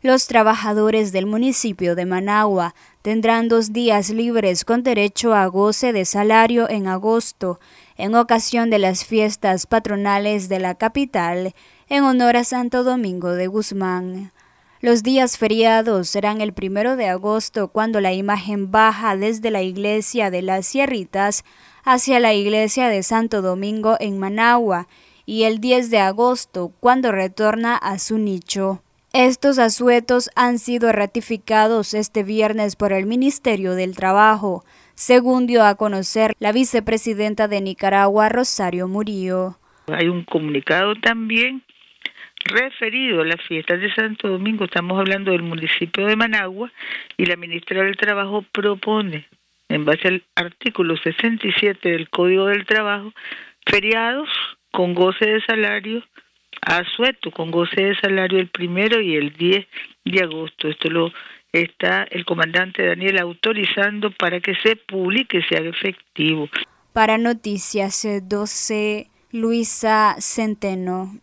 Los trabajadores del municipio de Managua tendrán dos días libres con derecho a goce de salario en agosto, en ocasión de las fiestas patronales de la capital, en honor a Santo Domingo de Guzmán. Los días feriados serán el primero de agosto, cuando la imagen baja desde la iglesia de las Sierritas hacia la iglesia de Santo Domingo en Managua, y el 10 de agosto, cuando retorna a su nicho. Estos asuetos han sido ratificados este viernes por el Ministerio del Trabajo, según dio a conocer la vicepresidenta de Nicaragua, Rosario Murillo. Hay un comunicado también referido a las fiestas de Santo Domingo, estamos hablando del municipio de Managua, y la ministra del Trabajo propone, en base al artículo 67 del Código del Trabajo, feriados con goce de salario, asueto con goce de salario el primero y el 10 de agosto. Esto lo está el comandante Daniel autorizando para que se publique, se haga efectivo. Para Noticias 12, eh, Luisa Centeno.